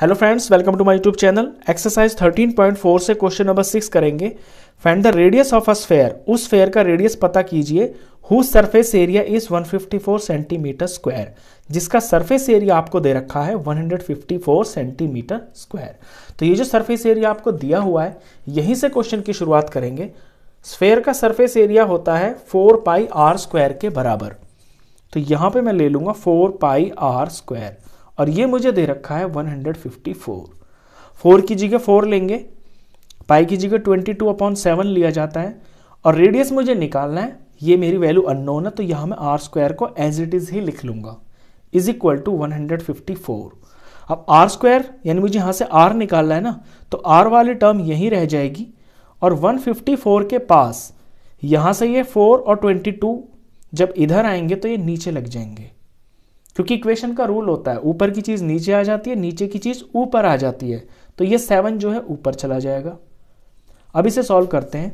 hello friends welcome to my YouTube channel exercise 13.4 से question number six करेंगे find the radius of a sphere उस sphere का radius पता कीजिए who surface area is 154 centimetre square जिसका surface area आपको दे रखा है 154 सेंटीमीटर स्क्वायर तो ये जो सरफेस एरिया आपको दिया हुआ है यहीं से क्वेश्चन की शुरुआत करेंगे स्फेयर का सरफेस एरिया होता है फोर पाई आर स्क्वायर के बराबर तो यहाँ पर मैं ले लूँगा फोर पाई आर स्क्वायर और ये मुझे दे रखा है 154 फोर की जगह फोर लेंगे पाई की जगह 22 टू अपॉन सेवन लिया जाता है और रेडियस मुझे निकालना है ये मेरी वैल्यू अननोन है तो यहाँ मैं आर स्क्वायर को एज इट इज़ ही लिख लूंगा इज इक्वल टू फोर अब आर स्क्वायर यानी मुझे यहाँ से आर निकालना है ना तो आर वाली टर्म यहीं रह जाएगी और 154 के पास यहाँ से ये 4 और 22 जब इधर आएंगे तो ये नीचे लग जाएंगे क्योंकि इक्वेशन का रूल होता है ऊपर की चीज़ नीचे आ जाती है नीचे की चीज़ ऊपर आ जाती है तो ये सेवन जो है ऊपर चला जाएगा अब इसे सॉल्व करते हैं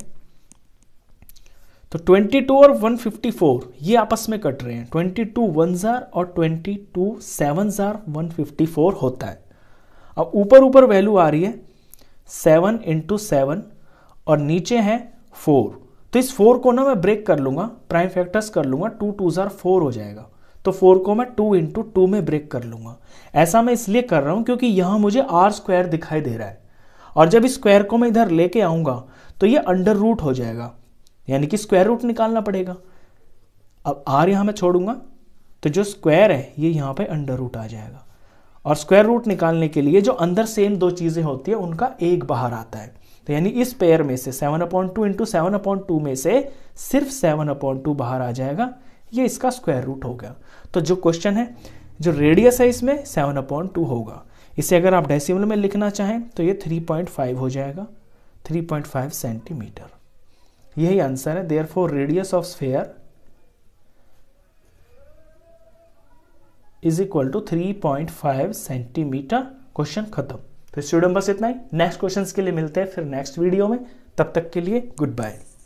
तो 22 और 154 ये आपस में कट रहे हैं 22 टू वन जार और 22 टू सेवन जार वन होता है अब ऊपर ऊपर वैल्यू आ रही है सेवन इंटू सेवन और नीचे है फोर तो इस फोर को ना मैं ब्रेक कर लूंगा प्राइम फैक्टर्स कर लूंगा टू टू ज़ार फोर हो जाएगा तो फोर को मैं टू इंटू टू में ब्रेक कर लूंगा ऐसा मैं इसलिए कर रहा हूं क्योंकि यहां मुझे आर स्क्वायर दिखाई दे रहा है और जब इस स्क्वायर को मैं इधर लेके आऊंगा तो ये अंडर रूट हो जाएगा यानी कि स्क्वायर रूट निकालना पड़ेगा अब आर यहां मैं छोड़ूंगा तो जो स्क्वायर है ये यहां पर अंडर रूट आ जाएगा और स्क्वायर रूट निकालने के लिए जो अंदर सेम दो चीज़ें होती है उनका एक बाहर आता है तो यानी इस पेयर में से seven upon two into seven upon two में से सिर्फ सेवन अपॉइंट टू बाहर आ जाएगा ये इसका स्क्वायर रूट हो गया तो जो क्वेश्चन है जो रेडियस है इसमें सेवन अपॉइंट टू होगा इसे अगर आप डेसिमल में लिखना चाहें तो ये थ्री पॉइंट फाइव हो जाएगा थ्री पॉइंट फाइव सेंटीमीटर यही आंसर है therefore radius of sphere is equal to three point five centimetre question खत्म तो स्टूडेंट बस इतना ही नेक्स्ट क्वेश्चन के लिए मिलते हैं फिर नेक्स्ट वीडियो में तब तक के लिए गुड बाय